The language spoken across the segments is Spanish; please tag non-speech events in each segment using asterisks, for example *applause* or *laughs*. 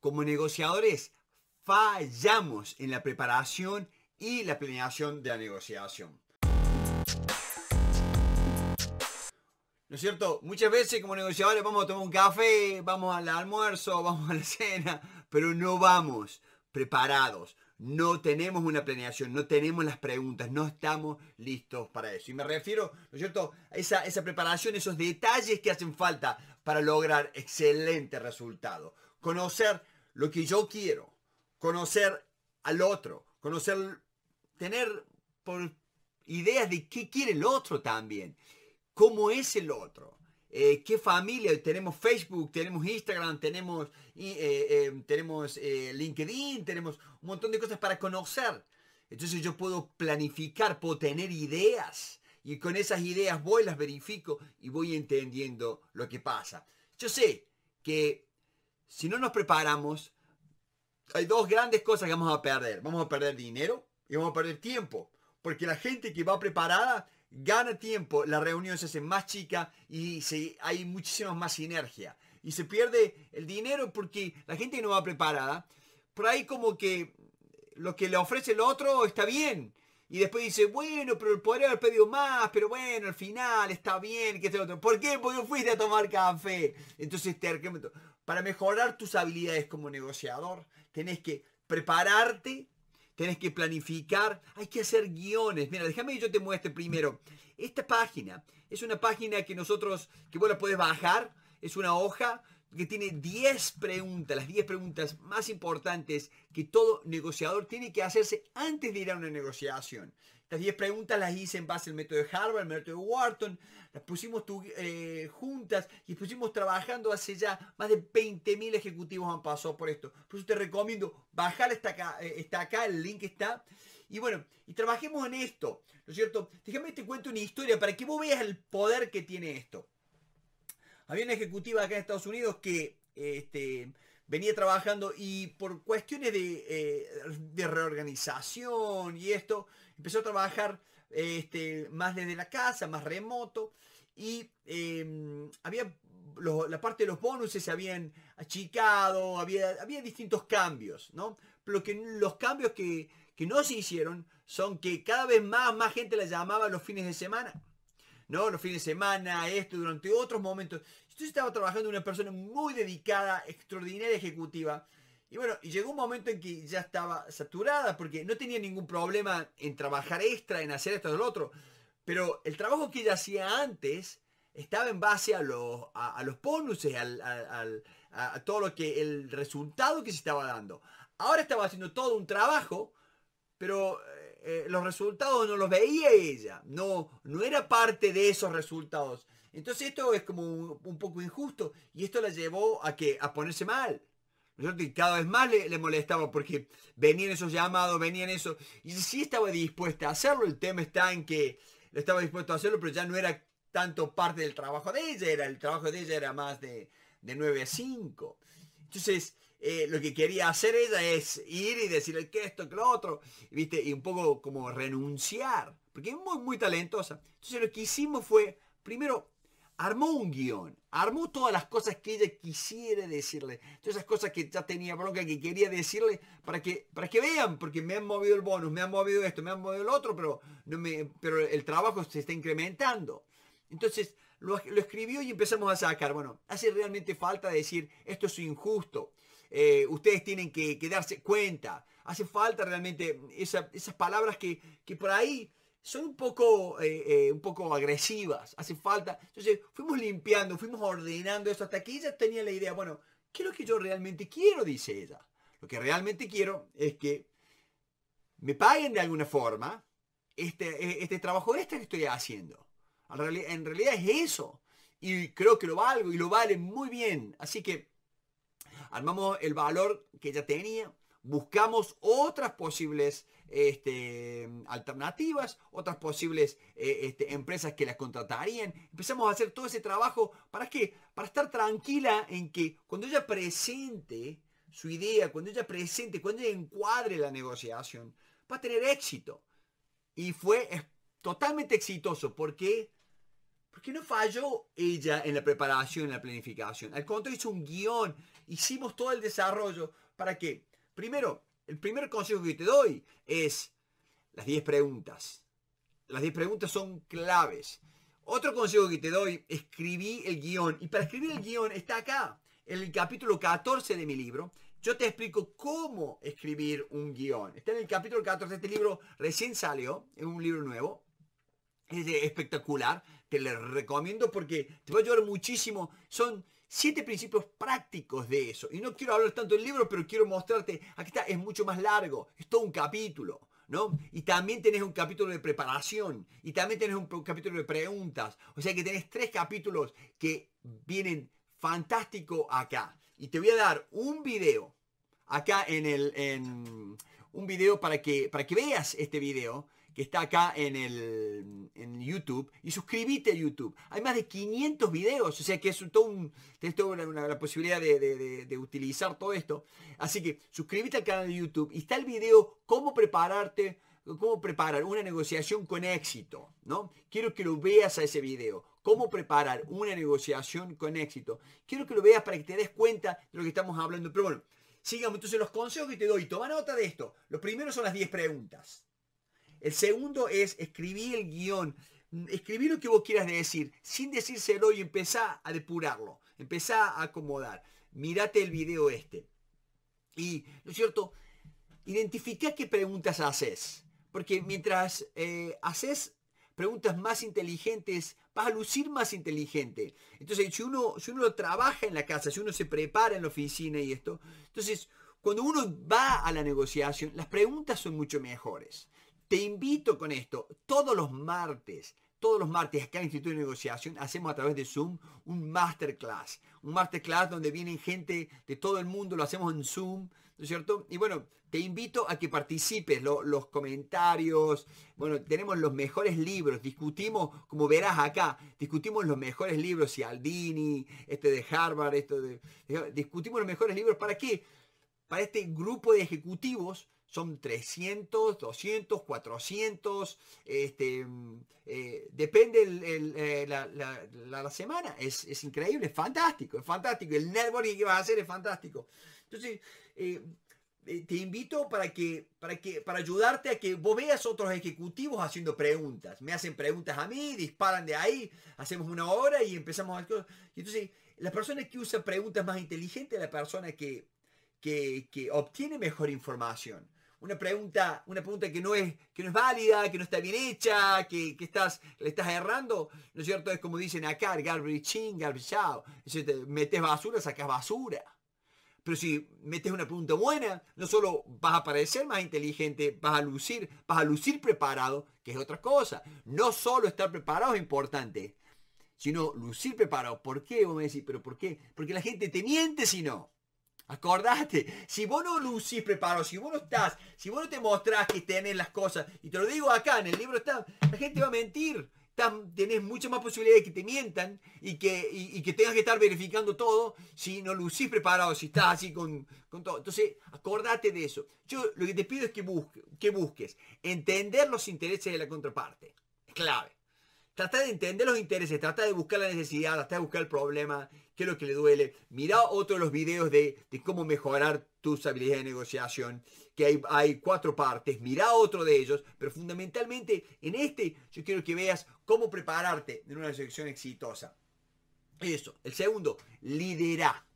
Como negociadores, fallamos en la preparación y la planeación de la negociación. ¿No es cierto? Muchas veces como negociadores vamos a tomar un café, vamos al almuerzo, *laughs* vamos a la cena, pero no vamos preparados. No tenemos una planeación, no tenemos las preguntas, no estamos listos para eso. Y me refiero, ¿no es cierto?, a esa, esa preparación, esos detalles que hacen falta para lograr excelentes resultados conocer lo que yo quiero, conocer al otro, conocer, tener por ideas de qué quiere el otro también, cómo es el otro, eh, qué familia, tenemos Facebook, tenemos Instagram, tenemos, eh, eh, tenemos LinkedIn, tenemos un montón de cosas para conocer. Entonces yo puedo planificar, puedo tener ideas y con esas ideas voy, las verifico y voy entendiendo lo que pasa. Yo sé que si no nos preparamos, hay dos grandes cosas que vamos a perder. Vamos a perder dinero y vamos a perder tiempo. Porque la gente que va preparada gana tiempo, la reunión se hace más chica y hay muchísima más sinergia. Y se pierde el dinero porque la gente no va preparada, por ahí como que lo que le ofrece el otro está bien. Y después dice, bueno, pero podría haber pedido más, pero bueno, al final está bien, que este otro. ¿Por qué? Porque fuiste a tomar café. Entonces te para mejorar tus habilidades como negociador, tenés que prepararte, tenés que planificar, hay que hacer guiones. Mira, déjame que yo te muestre primero. Esta página es una página que nosotros, que vos la podés bajar, es una hoja que tiene 10 preguntas, las 10 preguntas más importantes que todo negociador tiene que hacerse antes de ir a una negociación. Las 10 preguntas las hice en base al método de Harvard, el método de Wharton. Las pusimos eh, juntas y pusimos trabajando hace ya más de 20.000 ejecutivos han pasado por esto. Por eso te recomiendo bajar esta acá, eh, está acá, el link está. Y bueno, y trabajemos en esto, ¿no es cierto? Déjame te cuento una historia para que vos veas el poder que tiene esto. Había una ejecutiva acá en Estados Unidos que este, venía trabajando y por cuestiones eh, de, reorganización y esto, empezó a trabajar este, más desde la casa, más remoto. Y em, había la parte de los bonuses se habían achicado, había, había distintos cambios, ¿no? Pero que los cambios que, no se hicieron son que cada vez más, más gente la llamaba los fines de semana ¿no? Los fines de semana, esto, durante otros momentos. Entonces estaba trabajando una persona muy dedicada, extraordinaria ejecutiva. Y bueno, llegó un momento en que ya estaba saturada porque no tenía ningún problema en trabajar extra, en hacer esto o lo otro. Pero el trabajo que ella hacía antes estaba en base a los, a, los al, a todo lo que el resultado que se estaba dando. Ahora estaba haciendo todo un trabajo pero eh, eh, los resultados no los veía ella, no, no era parte de esos resultados. Entonces esto es como un, poco injusto y esto la llevó a que a ponerse mal. nosotros cada vez más le, molestaba porque venían esos llamados, venían eso. Y sí estaba dispuesta a hacerlo. El tema está en que estaba dispuesto a hacerlo, pero ya no era tanto parte del trabajo de ella. Era, el trabajo de ella era más de, de 9 a 5. Entonces, eh, lo que quería hacer ella es ir y decirle que esto, que lo otro, ¿viste? Y un poco como renunciar, porque es muy, muy talentosa. Entonces lo que hicimos fue, primero, armó un guión, armó todas las cosas que ella quisiera decirle, todas esas cosas que ya tenía bronca, que quería decirle, para que, para que vean, porque me han movido el bonus, me han movido esto, me han movido el otro, pero, no me, pero el trabajo se está incrementando. Entonces, lo escribió y empezamos a sacar, bueno, hace realmente falta decir, esto es injusto, eh, ustedes tienen que, darse cuenta. Hace falta realmente esas palabras que, por ahí son un poco, eh, eh, un poco agresivas. Hace falta. Entonces fuimos limpiando, fuimos ordenando eso hasta que ella tenía la idea, bueno, ¿qué es lo que yo realmente quiero? Dice ella. Lo que realmente quiero es que me paguen de alguna forma este, e, este trabajo este que estoy haciendo. En realidad es eso. Y creo que lo valgo y lo vale muy bien. Así que armamos el valor que ella tenía, buscamos otras posibles este, alternativas, otras posibles eh, este, empresas que las contratarían. Empezamos a hacer todo ese trabajo. ¿Para qué? Para estar tranquila en que cuando ella presente su idea, cuando ella presente, cuando ella encuadre la negociación, va a tener éxito. Y fue totalmente exitoso. porque qué? qué no falló ella en la preparación, en la planificación. Al contrario, hizo un guión. Hicimos todo el desarrollo. ¿Para qué? Primero, el primer consejo que te doy es las 10 preguntas. Las 10 preguntas son claves. Otro consejo que te doy, escribí el guión. Y para escribir el guión está acá, en el capítulo 14 de mi libro. Yo te explico cómo escribir un guión. Está en el capítulo 14 de este libro, recién salió, es un libro nuevo, es espectacular, te lo recomiendo porque te va a ayudar muchísimo. Son siete principios prácticos de eso. Y no quiero hablar tanto del libro, pero quiero mostrarte, aquí está, es mucho más largo, es todo un capítulo. ¿No? Y también tenés un capítulo de preparación y también tenés un capítulo de preguntas. O sea que tenés tres capítulos que vienen fantástico acá. Y te voy a dar un video acá en el en un video para que para que veas este video que está acá en, el, YouTube y suscríbete a YouTube. Hay más de 500 videos, o sea que es todo un, tenés toda la posibilidad de, utilizar todo esto. Así que suscríbete al canal de YouTube y está el video cómo prepararte, cómo preparar una negociación con éxito, ¿no? Quiero que lo veas a ese video. Cómo preparar una negociación con éxito. Quiero que lo veas para que te des cuenta de lo que estamos hablando. Pero bueno, sigamos entonces los consejos que te doy. Toma nota de esto. Los primeros son las 10 preguntas. El segundo es escribir el guión. Mm, escribir lo que vos quieras decir, sin decírselo y empezar a depurarlo. empezar a acomodar. Mirate el video este. Y, ¿no es cierto? Identifica qué preguntas haces. Porque mientras eh, haces preguntas más inteligentes, vas a lucir más inteligente. Entonces, si uno, si uno trabaja en la casa, si uno se prepara en la oficina y esto, entonces, cuando uno va a la negociación, las preguntas son mucho mejores. Te invito con esto, todos los martes, todos los martes acá en Instituto de Negociación hacemos a través de Zoom un masterclass. Un masterclass donde vienen gente de todo el mundo, lo hacemos en Zoom, ¿no es cierto? Y bueno, te invito a que participes, los comentarios, bueno, tenemos los mejores libros, discutimos, como verás acá, discutimos los mejores libros, Aldini, este de Harvard, esto de... Discutimos los mejores libros, ¿para qué? Para este grupo de ejecutivos son 300, 200, 400, este, mm, eh, depende eh, la, semana. Es, increíble, es fantástico, es fantástico. El networking que vas a hacer es fantástico. Entonces, eh, te invito para que, para que, para ayudarte a que vos veas otros ejecutivos haciendo preguntas. Me hacen preguntas a mí, disparan de ahí, hacemos una hora y empezamos a... Entonces, la persona que usa preguntas más inteligentes la persona que, que obtiene mejor información una pregunta, una pregunta que no es, que no es válida, que no está bien hecha, que, estás, le estás errando, ¿no es cierto? Es como dicen acá, garbage in, garbage metes basura, sacas basura. Pero si metes una pregunta buena, no solo vas a parecer más inteligente, vas a lucir, vas a lucir preparado, que es otra cosa. No solo estar preparado es importante, sino lucir preparado. ¿Por qué? Vos me decís, pero ¿por qué? Porque la gente te miente si no. Acordate, si vos no lucís preparado, si vos no estás, si vos no te mostrás que tenés las cosas, y te lo digo acá, en el libro está, la gente va a mentir. tenés mucha más posibilidad de que te mientan y que, que tengas que estar verificando todo si no lucís preparado, si estás así con, todo. Entonces, acordate de eso. Yo lo que te pido es que, que busques entender los intereses de la contraparte. clave. Trata de entender los intereses, trata de buscar la necesidad, trata de buscar el problema, qué es lo que le duele. Mira otro de los videos de, cómo mejorar tus habilidades de negociación, que hay, cuatro partes. Mira otro de ellos, pero fundamentalmente en este yo quiero que veas cómo prepararte en una selección exitosa. Eso. El segundo, lidera.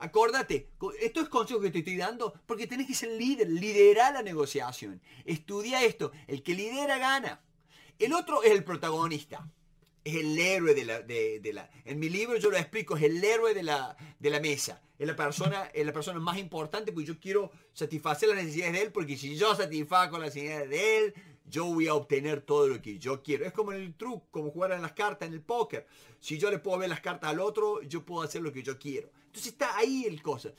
Acordate, esto es consejo que te estoy dando porque tenés que ser líder, liderar la negociación. Estudia esto, el que lidera gana. El otro es el protagonista es el héroe de la, de, la, En mi libro yo lo explico, es el héroe de la, de la mesa. Es la, persona, es la persona más importante porque yo quiero satisfacer las necesidades de él, porque si yo satisfago las necesidades de él, yo voy a obtener todo lo que yo quiero. Es como en el truco, como jugar en las cartas, en el póker. Si yo le puedo ver las cartas al otro, yo puedo hacer lo que yo quiero. Entonces está ahí el cosa.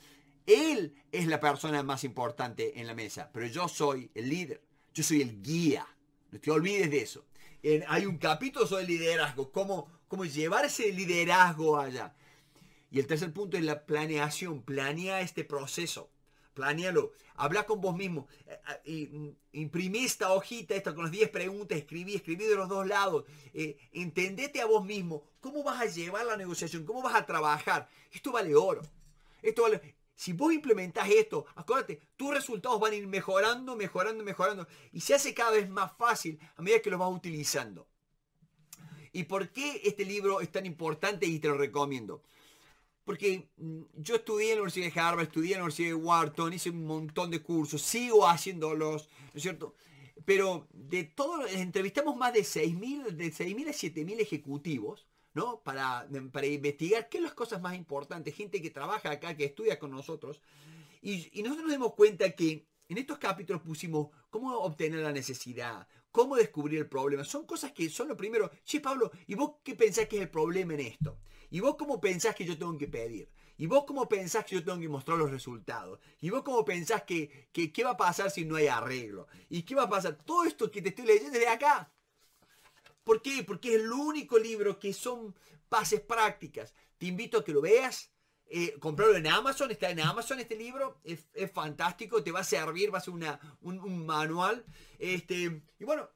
Él es la persona más importante en la mesa, pero yo soy el líder, yo soy el guía. No te olvides de eso hay un capítulo sobre liderazgo, cómo, cómo llevar ese liderazgo allá. Y el tercer punto es la planeación. Planea este proceso. Planealo. Habla con vos mismo. Eh, eh, mm, imprimí esta hojita, esta con las 10 preguntas. Escribí, escribí de los dos lados. Eh, entendete a vos mismo. ¿Cómo vas a llevar la negociación? ¿Cómo vas a trabajar? Esto vale oro. Esto vale si vos implementás esto, acuérdate, tus resultados van a ir mejorando, mejorando, mejorando. Y se hace cada vez más fácil a medida que lo vas utilizando. ¿Y por qué este libro es tan importante y te lo recomiendo? Porque mm, yo estudié en la Universidad de Harvard, estudié en la Universidad de Wharton, hice un montón de cursos, sigo haciéndolos, ¿no es cierto? Pero de todos, entrevistamos más de 6.000, de 6.000 a 7.000 ejecutivos ¿no? Para, investigar qué son las cosas más importantes, gente que trabaja acá, que estudia con nosotros. Y, nosotros nos dimos cuenta que en estos capítulos pusimos cómo obtener la necesidad, cómo descubrir el problema. Son cosas que son lo primero. Che, Pablo, ¿y vos qué pensás que es el problema en esto? ¿Y vos cómo pensás que yo tengo que pedir? ¿Y vos cómo pensás que yo tengo que mostrar los resultados? ¿Y vos cómo pensás que, que qué va a pasar si no hay arreglo? ¿Y qué va a pasar? Todo esto que te estoy leyendo desde acá ¿Por qué? Porque es el único libro que son pases prácticas. Te invito a que lo veas. Eh, comprarlo en Amazon, está en Amazon este libro, es, fantástico, te va a servir, va a ser un, manual. Este, y bueno,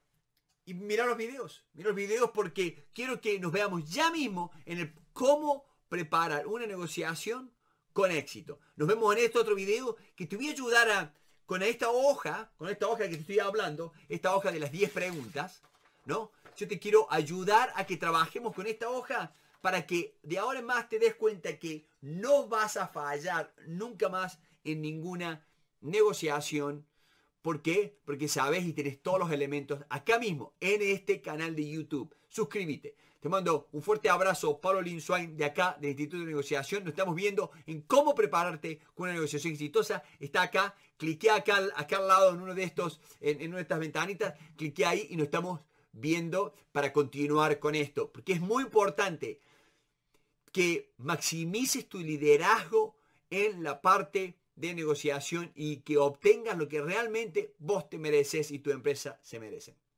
y mira los videos, mira los videos porque quiero que nos veamos ya mismo en el cómo preparar una negociación con éxito. Nos vemos en este otro video que te voy a ayudar a, con esta hoja, con esta hoja que te estoy hablando, esta hoja de las 10 preguntas, yo te quiero ayudar a que trabajemos con esta hoja para que de ahora en más te des cuenta que no vas a fallar nunca más en ninguna negociación. ¿Por qué? Porque sabes y tienes todos los elementos acá mismo, en este canal de YouTube. Suscríbete. Te mando un fuerte abrazo, Pablo Linswain, de acá, del Instituto de Negociación. Nos estamos viendo en cómo prepararte con una negociación exitosa. Está acá, cliquea acá, al lado en uno de estos, en, en una de estas ventanitas, cliquea ahí y nos estamos viendo para continuar con esto, porque es muy importante que maximices tu liderazgo en la parte de negociación y que obtengas lo que realmente vos te mereces y tu empresa se merece.